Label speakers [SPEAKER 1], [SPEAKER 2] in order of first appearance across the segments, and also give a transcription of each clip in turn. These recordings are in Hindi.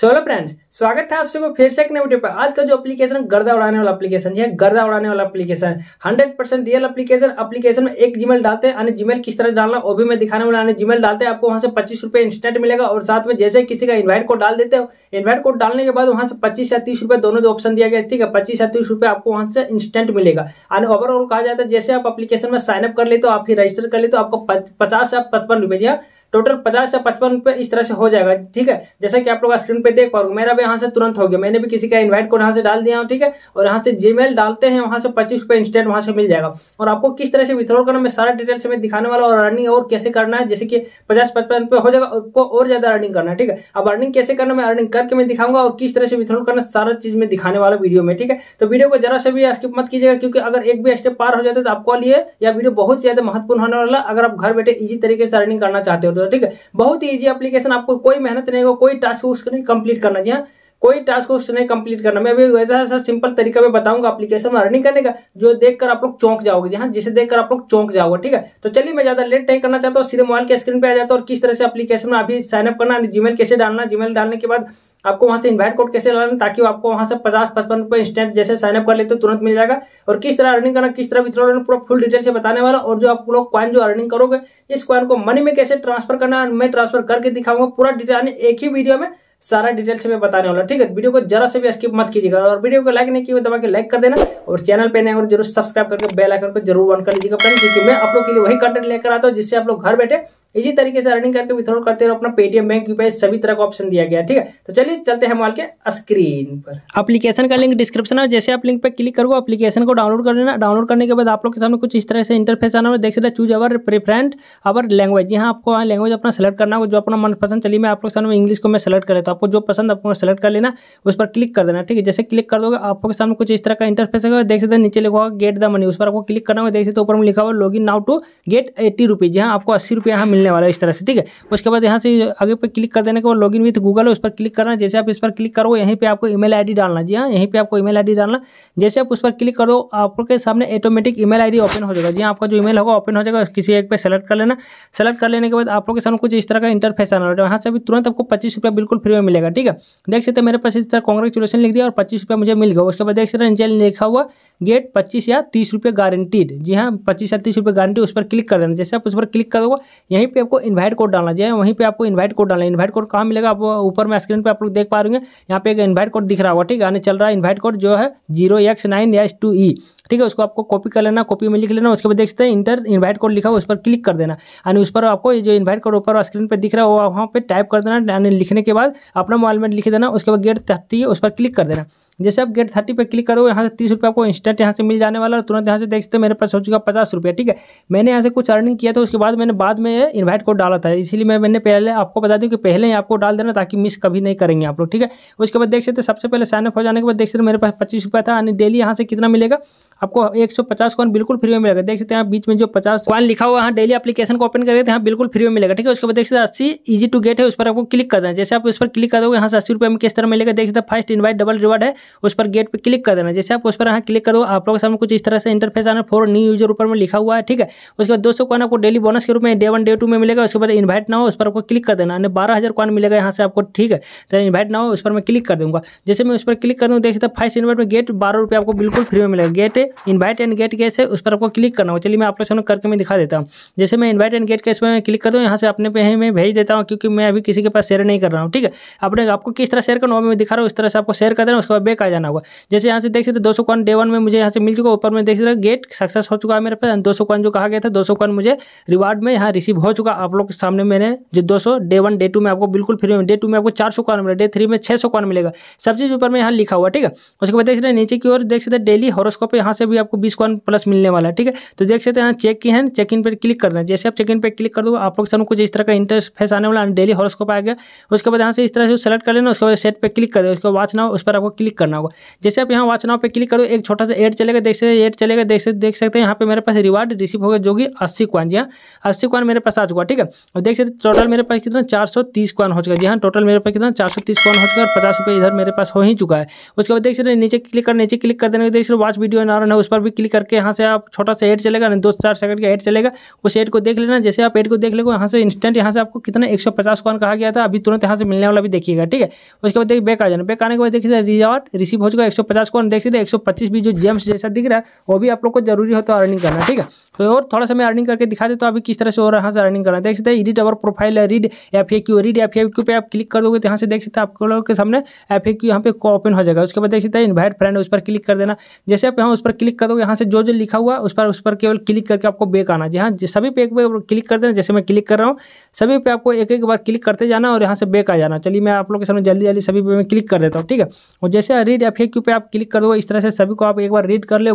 [SPEAKER 1] सोलो फ्रेंड्स स्वागत है आप सबको फिर से एक नए वीडियो पर आज का जो एप्लीकेशन गर्दा उड़ाने वाला एप्लीकेशन है गर्दा उड़ाने वाला application 100 percent real application application में एक जीमेल डालते हैं जीमेल किस तरह डालना वो भी मैं दिखाने वाला जीमेल डालते हैं आपको वहां से पच्चीस रुपये इंस्टेंट मिलेगा और साथ में जैसे किसी का इन्वाइट कोड डाल देते हो इन्वाइट कोड डालने के बाद वहां से पच्चीस या तीस रुपये दोनों दो ऑप्शन दिया गया ठीक है पच्चीस या तीस रुपये आपको वहां से इंस्टेंट मिलेगा और ओवरऑल कहा जाता है जैसे आप अपलीकेशन में साइनअप कर लेते हो आप फिर रजिस्टर कर ले तो आपको पचास या पचपन रुपये टोटल पचास से पचपन रुपए इस तरह से हो जाएगा ठीक है जैसे कि आप लोग स्क्रीन पे देख पाओगे मेरा भी यहाँ से तुरंत हो गया मैंने भी किसी का इन्वाइट को यहाँ से डाल दिया हूँ ठीक है और यहाँ से मेल डालते हैं वहां से पच्चीस रुपए इंस्टेंट वहां से मिल जाएगा और आपको किस तरह से विथड्रॉल करना मैं सारा डिटेल्स में दिखाने वाला और अर्निंग और कैसे करना है जैसे कि पचास पचपन रुपये हो जाएगा आपको और ज्यादा अर्निंग करना है ठीक है अब अर्निंग कैसे करना मैं अर्निंग करके मैं दिखाऊंगा और किस तरह से विथड्रॉल करना सारा चीज में दिखाने वाला वीडियो में ठीक है तो वीडियो को जरा से भी स्किप मत कीजिएगा क्योंकि अगर एक भी स्टेप पार हो जाता है तो आपको लिए वीडियो बहुत ज्यादा महत्वपूर्ण होने वाला अगर आप घर बैठे इजी तरीके से अर्निंग करना चाहते हो तो ठीक है बहुत ईजी एप्लीकेशन आपको कोई मेहनत नहीं होगा कोई टास्क नहीं कंप्लीट करना चाहिए कोई टास्क उसने नहीं कंप्लीट करना मैं अभी वैसा ऐसा सिंपल तरीका मैं बताऊंगा एप्लीकेशन में रनिंग करने का जो देखकर आप लोग चौंक जाओगे हाँ जिसे देखकर आप लोग चौंक जाओगे ठीक है तो चलिए मैं ज्यादा लेट नहीं करना चाहता हूँ सीधे मोबाइल के स्क्रीन पे आ जाता हूँ और किस तरह से अपलीकेशन में अभी साइनअप करना जीमेल कैसे डालना जीमेल डालने के बाद आपको वहां से इन्वाइट कोड कैसे लाना ताकि आपको वहां से पचास पचपन रुपए इंस्टेंट जैसे साइनअप कर लेते तुरंत मिल जाएगा और किस तरह अर्निंग करना किस तरह विथड्रॉ करना पूरा फुल डिटेल से बताने वाला और जो आप लोग क्वाइन जो अर्निंग करोगे इस क्वाइन को मनी में कैसे ट्रांसफर करना मैं ट्रांसफर करके दिखाऊंगा पूरा डिटेल एक ही वीडियो में सारा डिटेल से मैं बताने वाला ठीक है वीडियो को जरा से भी स्किप मत कीजिएगा और वीडियो को लाइक नहीं किया दबा के लाइक कर देना और चैनल पे नए और तो जरूर सब्सक्राइब करके बेल आइकन को जरूर ऑन कर लीजिएगा क्योंकि मैं आप लोग के लिए वही कंटेंट लेकर आता हूँ जिससे आप लोग घर बैठे इसी तरीके से अर्निंग करके विथड्रॉल करते रहो अपना पेटीएम बैंक यूपीआई सभी तरह का ऑप्शन दिया गया ठीक है तो चलिए चलते हैं माल के स्क्रीन पर अपलीकेशन का लिंक डिस्क्रिप्शन है जैसे आप लिंक पर क्लिक करोगे अपलीकेशन को डाउनलोड कर लेना डाउनलोड करने के बाद आप लोग के सामने कुछ इस तरह से इंटरफेस आना देख सकते choose our preferred our language यहाँ आपको लैंग्वेज अपना सेलेक्ट करना हो जो अपना मनपसंद चलिए मैं आप लोग सामने इंग्लिश को मैं सेलेक्ट कर लेता हूँ आपको जो पसंद आपको सेलेक्ट कर लेना उस पर क्लिक कर देना ठीक है जैसे क्लिक कर दोगे आपको के सामने कुछ इस तरह का इंटरफेस होगा देख सकते नीचे लिखा होगा गेट द मनी उस पर आपको क्लिक करना होगा देख सकते ऊपर में लिखा हुआ log in now to get eighty rupees यहाँ आपको अस्सी रुपये यहाँ मिलने वाला है इस तरह से ठीक है उसके बाद यहाँ से आगे पर क्लिक कर देने के बाद लॉग इन विथ गूगल है उस पर क्लिक करना जैसे आप इस पर क्लिक करो यहीं पर आपको ई मेल डालना जी हाँ यहीं पर आपको ई मेल डालना जैसे आप उस पर क्लिक करो आपके सामने ऑटोमेटिक ई मेल ओपन हो जाएगा जी हाँ, आपका जो ई होगा ओपन हो जाएगा किसी एक पर सेलेक्ट कर लेना सेलेक्ट कर लेने के बाद आप लोग के सामने कुछ इस तरह का इंटरफेस आना होगा वहाँ से अभी तुरंत आपको पच्चीस रुपया बिल्कुल फ्री में मिलेगा ठीक है देख सकते मेरे पास इस तरह कॉन्ग्रेचुलेसन लिख दिया और पच्चीस रुपया मुझे मिल गया उसके बाद देख सकते हैं जेल लिखा हुआ गेट पच्चीस या तीस रुपये गारंटीड जी हाँ पच्चीस या तीस रुपये गारंटी उस पर क्लिक कर देना जैसे आप उस पर क्लिक करोगे यहीं पे आपको इन्वाइट कोड डालना चाहिए वहीं पे आपको इन्वाइट कोड डालना है इन्वाइट कोड कहाँ मिलेगा आप ऊपर में स्क्रीन पे आप लोग देख पा रहे यहाँ पे एक इन्वाइट कोड दिख रहा होगा ठीक है चल रहा है इन्वाइट कोड जो है zero X nine S two E ठीक है उसको आपको कॉपी कर लेना कॉपी में लिख लेना उसके बाद देख सकते हैं इंटर इन्वाइट कोड लिखा हुआ उस पर क्लिक कर देना यानी उस पर आपको जो इन्वाइट कोड ऊपर स्क्रीन पर दिख रहा है वो वहाँ पर टाइप कर देना यानी लिखने के बाद अपना मोबाइल में लिख देना उसके बाद गेट है उस पर क्लिक कर देना जैसे आप गेट थर्टी पे क्लिक करो यहाँ से तीस रुपये आपको इंस्टेंट यहाँ से मिल जाने वाला और तुरंत यहाँ से देख सकते मेरे पास हो चुका पचास रुपये ठीक है मैंने यहाँ से कुछ अर्निंग किया था उसके बाद मैंने बाद में इन्वाइट कोड डाला था इसलिए मैं मैंने पहले आपको बता दूँ कि पहले ही आपको डाल देना ताकि मिस कभी नहीं करेंगे आप लोग ठीक है उसके बाद देख सकते सबसे पहले साइनअप हो जाने के बाद देख सकते मेरे पास पच्चीस रुपये था यानी डेली यहाँ से कितना मिलेगा आपको 150 कॉइन बिल्कुल फ्री में मिलेगा देख सकते हैं बीच में जो 50 कॉइन लिखा हुआ है डेली हाँ, एप्लीकेशन को ओपन करेंगे तो यहाँ बिल्कुल फ्री में मिलेगा ठीक है उसके बाद देख सकते हैं अस्सी ईजी टू गेट है उस पर आपको क्लिक कर देना जैसे आप उस पर क्लिक कर दोगे यहाँ से अस्सी रुपये में किस तरह मिलेगा देख सकते हैं फर्स्ट इन्वाइट डबल रिवार्ड है उस पर गेट पर क्लिक कर देना जैसे आप उस पर यहाँ क्लिक करो आप लोग सामने कुछ इस तरह से इंटरफेस आना फोर न्यू यूजर ऊपर में लिखा हुआ है ठीक है उसके बाद दो सौ कॉइन आपको डेली बोनस के रूप में डे वन डे टू में मिलेगा उसके बाद इन्वाइट ना हो उस पर आपको क्लिक कर देना बारह हज़ार कॉइन मिलेगा यहाँ से आपको ठीक है तो इन्वाइट ना हो उस पर मैं क्लिक कर दूंगा जैसे मैं उस पर क्लिक कर दूँ देख सकते हैं फर्स्ट इन्वाइट में गेट बारह रुपये आपको बिल्कुल फ्री में मिलेगा get invite and get cash है उस पर आपको क्लिक करना हो चलिए मैं आप लोग सामने करके मैं दिखा देता हूँ जैसे मैं इन्वाइट एंड गेट केस पर मैं क्लिक करता हूँ यहाँ से अपने पे मैं भेज देता हूँ क्योंकि मैं अभी किसी के पास शेयर नहीं कर रहा हूँ ठीक है आपने आपको किस तरह शेयर करना होगा मैं दिखा रहा हूँ उस तरह से आपको शेयर कर देना उसके बाद बैक आ जाना होगा जैसे यहाँ से देख सकते दो सौ कॉन डे वन में मुझे यहाँ से मिल चुका ऊपर में देख सकते गेट सक्सेस हो चुका है मेरे पास दो सौ कॉन जो कहा गया था दो सौ कॉन मुझे रिवार्ड में यहाँ रिसीव हो चुका आप लोग के सामने मैंने जो दो सौ डे वन डे टू में आपको बिल्कुल फ्री में डे टू में आपको चार सौ कॉन मिला डे थ्री में छह सौ कॉन मिलेगा सब चीज़ ऊपर में यहाँ लिखा हुआ ठीक है उसके बाद देख सकते नीचे की ओर देख सकते डेली हॉरोस्कोप यहाँ से से भी आपको बीस कॉइन प्लस मिलने वाला है ठीक है तो देख सकते हैं चेक की है चेक इन पर क्लिक करना है जैसे आप चेक इन पर क्लिक कर दो आप लोग सामने कुछ इस तरह का इंटरफेस आने वाला है डेली हॉरोस्कोप आएगा उसके बाद यहाँ से इस तरह से सेलेक्ट कर लेना उसके बाद सेट पर क्लिक कर दे उसके वाच नाव उस पर आपको क्लिक करना होगा जैसे आप यहाँ वाच नाव पर क्लिक करो एक छोटा सा एड चलेगा देख सकते एड चलेगा देख सकते देख सकते हैं यहाँ पे मेरे पास रिवार्ड रिसीव हो गया जो कि अस्सी कॉइन जी हाँ अस्सी कॉइन मेरे पास आ चुका ठीक है और देख सकते टोटल मेरे पास कितना चार सौ तीस कॉइन हो चुका जी हाँ टोटल मेरे पास कितना चार सौ तीस कॉइन हो चुका है और पचास रुपये इधर मेरे पास हो ही चुका है उसके बाद देख सकते नीचे क्लिक कर नीचे क्लिक कर देने के देख सकते वाच वीडियो एन है उस पर भी क्लिक करके यहाँ से आप छोटा सा एड चलेगा दो चार सेकंड का एड चलेगा उस एड को देख लेना जैसे आप एड को देख लेगा यहाँ से इंस्टेंट यहाँ से आपको कितना एक सौ पचास कॉन कहा गया था अभी तुरंत यहाँ से मिलने वाला भी देखिएगा ठीक है उसके बाद देखिए बैक आ जाना बैक आने के बाद देखिए रिजॉर्ट रिसीव हो चुका है एक सौ पचास कॉन देख सकते एक सौ पच्चीस भी जो जेम्स जैसा दिख रहा है वो भी आप लोग को जरूरी होता है अर्निंग करना ठीक है तो और थोड़ा सा मैं अर्निंग करके दिखा देता हूँ अभी किस तरह से और यहाँ से अर्निंग करना है देख सकते हैं एडिट अवर प्रोफाइल है read F A Q read F A Q पे आप क्लिक कर दोगे तो यहाँ से देख सकते हैं आपको लोगों के सामने एफ ए क्यू यहाँ पे ओपन हो जाएगा उसके बाद देख सकते हैं इन्वाइट फ्रेंड उस पर क्लिक कर देना जैसे आप यहाँ उस पर क्लिक कर दोगे यहाँ से जो जो लिखा हुआ उस पर उस पर केवल क्लिक करके आपको बेक आना जी हाँ सभी पे एक बार क्लिक कर देना जैसे मैं क्लिक कर रहा हूँ सभी पे आपको एक एक बार क्लिक करते जाना और यहाँ से बेक आ जाना चलिए मैं आप लोग के सामने जल्दी जल्दी सभी पे मैं क्लिक कर देता हूँ ठीक है और जैसे रीड एफ ए क्यू पे आप क्लिक कर दोगे इस तरह से सभी को आप एक बार रीड कर ले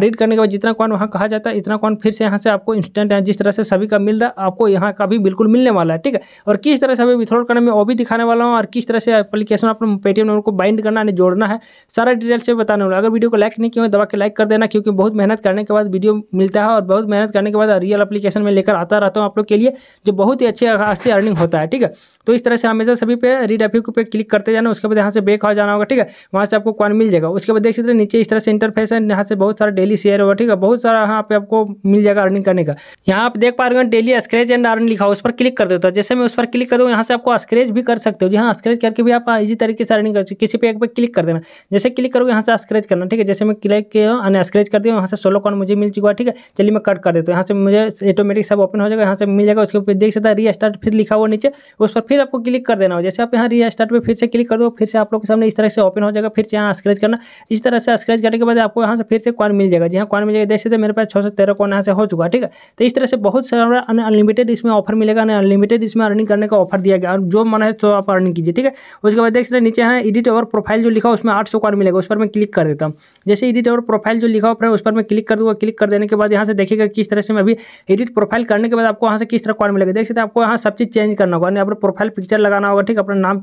[SPEAKER 1] रीड करने के बाद जितना कौन वहाँ कहा जाता है इतना कौन फिर से यहाँ से आपको इंस्टेंट है जिस तरह से सभी का मिल रहा है आपको यहाँ का भी बिल्कुल मिलने वाला है ठीक है और किस तरह से अभी विथ्रॉल करने में वो भी दिखाने वाला हूँ और किस तरह से अपलीकेशन अपने पेटीएम नंबर को बाइंड करना है जोड़ना है सारा डिटेल से बताने वाला अगर वीडियो को लाइक नहीं किया दबा के लाइक कर देना क्योंकि बहुत मेहनत करने के बाद वीडियो मिलता है और बहुत मेहनत करने के बाद रियल अपलीकेशन में लेकर आता रहता हूँ आप लोग के लिए जो बहुत ही अच्छी अच्छी अर्निंग होता है ठीक है तो इस तरह से हमेशा सभी पे रीड एफ पे क्लिक करते जाना उसके बाद यहाँ से बेक हो जाना होगा ठीक है वहाँ से आपको कॉन मिल जाएगा उसके बाद देख सकते हैं नीचे इस तरह से इंटरफेस है यहाँ से बहुत सारा डेली शेयर होगा ठीक है बहुत सारा यहाँ पे आपको मिल जाएगा अर्निंग करने का यहाँ आप देख पा रहे हो डेली स्क्रेच एंड अर्न लिखा उस पर क्लिक कर देता है जैसे मैं उस पर क्लिक करूँ यहाँ से आपको स्क्रेच भी कर सकते हो जी हाँ स्क्रेच करके भी आप इसी तरीके से अर्निंग कर सकते किसी पे एक बार क्लिक कर देना जैसे क्लिक करूँ यहाँ से स्क्रेच करना ठीक है जैसे मैं क्लिक किया स्क्रेच कर दिया यहाँ से सोलो कॉन मुझे मिल चुका है ठीक है चलिए मैं कट कर देता हूँ यहाँ से मुझे ऑटोमेटिक सब ओपन हो जाएगा यहाँ से मिल जाएगा उसके ऊपर देख सकता है री स्टार्ट फिर लिखा हुआ नीचे उस पर फिर आपको क्लिक कर देना हो जैसे आप यहाँ री स्टार्ट पर फिर से क्लिक कर दो फिर से आप लोग के सामने इस तरह से ओपन हो जाएगा फिर से यहाँ स्क्रेच करना इस तरह से स्क्रेच करने के बाद आपको यहाँ से फिर से कॉन मिल जाएगा जी हाँ कॉन मिल जाएगा देख सकते मेरे पास छः सौ तेरह कॉन यहाँ से हो चुका ठीक है तो इस तरह से बहुत सारा अनलिमिटेड इसमें ऑफर मिलेगा अनलिमिटेड इसमें अर्निंग करने का ऑफर दिया गया जो मन है तो आप अर्निंग कीजिए ठीक है उसके बाद देख सकते नीचे है एडिट और प्रोफाइल जो लिखा उसमें आठ सौ मिलेगा उस पर मैं क्लिक कर देता हूँ जैसे एडिट और प्रोफाइल जो लिखा हुआ है उस पर मैं क्लिक कर दूंगा क्लिक कर देने के बाद यहाँ से देखिएगा किस तरह से मैं अभी एडिट प्रोफाइल करने के बाद आपको यहाँ से किस तरह कॉर्ड मिलेगा देख सकते हैं आपको यहाँ सब चीज़ चेंज करना होगा यानी अपना प्रोफाइल पिक्चर लगाना होगा ठीक अपना नाम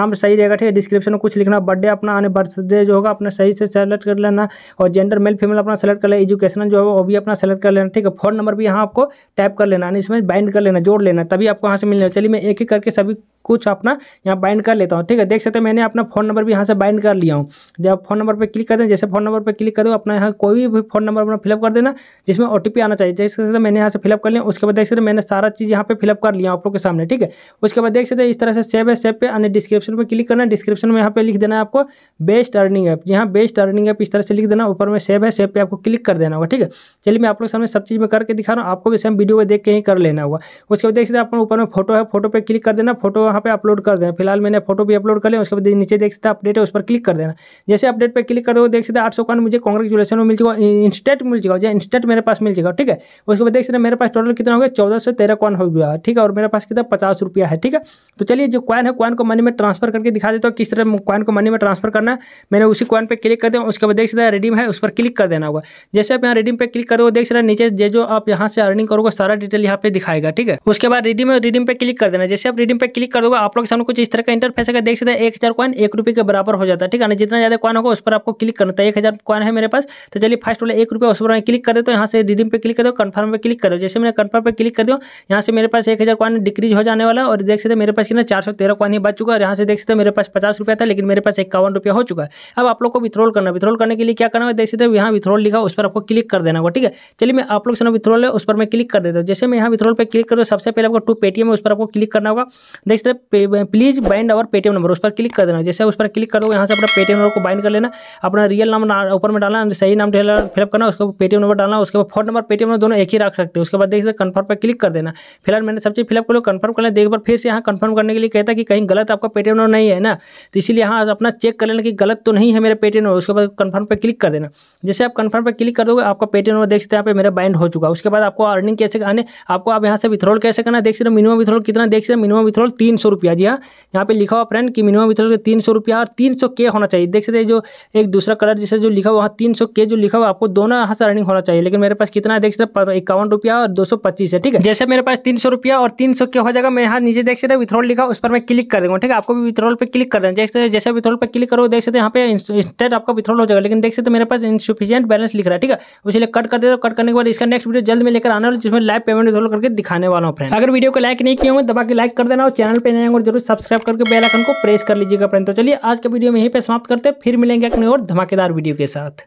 [SPEAKER 1] नाम सही रहेगा ठीक है डिस्क्रिप्शन में कुछ लिखना बर्थडे अपना आने बर्थडे जो होगा अपना सही से सेलेक्ट कर लेना और जेंडर मेल फीमेल अपना सेलेक्ट कर लेना एजुकेशन जो है वो भी अपना सेलेक्ट कर लेना ठीक है फोन नंबर भी यहाँ आपको टाइप कर लेना है इसमें बाइंड कर लेना जोड़ लेना तभी आपको यहाँ से मिलना चलिए मैं एक ही करके सभी कुछ अपना यहाँ बाइंड कर लेता हूँ ठीक है देख सकते हैं मैंने अपना फोन नंबर भी यहाँ से बाइंड कर लिया हूँ जब फोन नंबर पर क्लिक कर दें जैसे फोन नंबर पर क्लिक करो अपना यहाँ कोई भी फोन नंबर अपना फिलअप कर देना जिसमें ओ आना चाहिए देख सकते मैंने यहाँ से फिलअप कर लिया उसके बाद देख सकते मैंने सारा चीज़ यहाँ पर फिलअप कर लिया आप लोग के सामने ठीक है उसके बाद देख सकते इस तरह से सेव है सेव पे अन्य डिस्क्रिप्शन पर क्लिक करना डिस्क्रिप्शन में यहाँ पर लिख देना है आपको बेस्ट अर्निंग ऐप यहाँ बेस्ट अर्निंग ऐप इस तरह से लिख देना ऊपर में सेव है सेव पर आपको क्लिक कर देना होगा ठीक है चलिए मैं आप लोग सामने में सब चीज़ में करके दिखा रहा हूँ आपको भी सेम वीडियो में देख के ही कर लेना होगा उसके बाद देख सकते हैं ऊपर में फोटो है फोटो पर क्लिक कर देना फोटो वहाँ पर अपलोड कर देना फिलहाल मैंने फोटो भी अपलोड कर लिया उसके बाद नीचे देख सकते अपडेट है उस पर क्लिक कर देना जैसे अपडेट पर क्लिक कर दो देख सकते आठ सौ मुझे कॉन्ग्रेचुलेसन मिल चुका इंस्टेंट मिल चुका जो इंस्टेंट मेरे पास मिल चुका ठीक है उसके बाद देख सकते मेरे पास टोटल कितना हो गया चौदह सौ तेरह कॉन हो गया ठीक है और मेरे पास कितना पचास रुपया है ठीक है तो चलिए जो कॉइन है कॉइन को मनी में ट्रांसफर करके दिखा देता हूँ किस तरह कॉइन को मनी में ट्रांसफर करना है मैंने उसी कॉइन पर क्लिक कर दिया उसके बाद देख सकते हैं रेडीम है उस पर क्लिक कर देना होगा जैसे आप यहाँ रेडीम पर क्लिक कर दो देख सकते हैं नीचे ये जो आप यहाँ से अर्निंग करोगे सारा डिटेल यहाँ पे दिखाएगा ठीक है उसके बाद रिडीम रिडीम पे क्लिक कर देना जैसे आप रिडीम पे क्लिक कर दोगे आप लोग के सामने कुछ इस तरह का इंटरफेस अगर देख सकते हैं एक हजार कॉइन एक रुपये के बराबर हो जाता है ठीक है ना जितना ज्यादा कॉइन होगा उस पर आपको क्लिक करना था तो एक हजार कॉइन है मेरे पास तो चलिए फर्स्ट वाले एक रुपये उस पर क्लिक कर दे तो यहाँ से रिडीम पे क्लिक कर दो कन्फर्म पर क्लिक कर दो जैसे मैंने कन्फर्म पर क्लिक कर दो यहाँ से मेरे पास एक हजार कॉइन डिक्रीज हो जाने वाला और देख सकते मेरे पास कितना चार सौ तेरह कॉइन ही बच चुका है यहाँ से देख सकते मेरे पास पचास रुपया था लेकिन मेरे पास इक्यावन रुपया हो चुका है अब आप लोग को विथ्रोल करना विथ्रोल करने के लिए क्या करना है देख सकते हो यहाँ विथ्रोल लिखा उस पर आपको क्लिक कर देना होगा ठीक है चलिए मैं आप लोग से विथ्रोल है उस पर मैं क्लिक कर देता हूँ जैसे मैं यहाँ विथ्रोल पर क्लिक कर दूँ सबसे पहले आपको टू पेटीएम है उस पर आपको क्लिक करना होगा देख सकते please bind our Paytm number उस पर क्लिक कर देना जैसे उस पर क्लिक करोगे यहाँ से अपना पेटीएम नंबर को बाइंड कर लेना अपना रियल नाम ऊपर में डालना सही नाम फिलअप करना उसके पेटीएम नंबर डालना उसके बाद फोन नंबर पेटीएम नंबर दोनों एक ही रख सकते हैं उसके बाद देख सकते कन्फर्म पर क्लिक कर देना फिलहाल मैंने सब चीज़ फिलअप कर लो कन्फर्म कर लेना देख बार फिर से यहाँ कन्फर्म करने के लिए कहता कि कहीं गलत आपका पेटीएम नंबर नहीं है ना तो इसलिए यहाँ अपना चेक कर लेना कि गलत तो नहीं है मेरा पेटीएम नंबर उसके बाद कन्फर्म पर क्लिक कर देना जैसे आप कन्फर्म पर क्लिक कर दोगे आपका पेटीएम नंबर देख सकते हैं यहाँ पे मेरा बैंड हो चुका उसके बाद आपको अर्निंग कैसे आने आपको आप यहाँ से विथ्रोल कैसे करना देख सकते मिनिमम विथ्रोल कितना देख सकते मिनिमम विथ्रोल तीन सौ रुपया जी हाँ यहाँ पे लिखा हुआ फ्रेंड कि मिनिमम विथ्रोल के तीन सौ रुपया और तीन सौ के होना चाहिए देख सकते जो एक दूसरा कलर जैसे जो लिखा हुआ तीन सौ के जो लिखा हुआ आपको दोनों यहाँ से अर्निंग होना चाहिए लेकिन मेरे पास कितना देख सकते इक्यावन रुपया और दो सौ पच्चीस है ठीक है जैसे मेरे पास तीन सौ रुपया और तीन सौ के हो जाएगा मैं यहाँ नीचे देख सकते विथ्रोल लिखा उस पर मैं क्लिक कर दूंगा ठीक है आपको भी विथ्रोल पर क्लिक कर देना देख सकते जैसे विथ्रोल पर क्लिक करो देख सकते यहाँ पे इंस्टेंट आपका विथ्रोल हो जाएगा लेकिन देख सकते मेरे पास इनसुफिशियंट बैलेंस लिख रहा है ठीक है उसे कट कर दे तो कट करने बार तो इसका नेक्स्ट वीडियो जल्द में लेकर आने वाले जिसमें लाइव पेमेंट विड्रॉल करके दिखाने वाला हूँ फ्रेंड अगर वीडियो को लाइक नहीं किया दबा के लाइक कर देना और चैनल पर नए और जरूर सब्सक्राइब करके बेलाइकन को प्रेस कर लीजिएगा फ्रेंड तो चलिए आज के वीडियो में यहीं पर समाप्त करते फिर मिलेंगे अपने और धमाकेदार वीडियो के साथ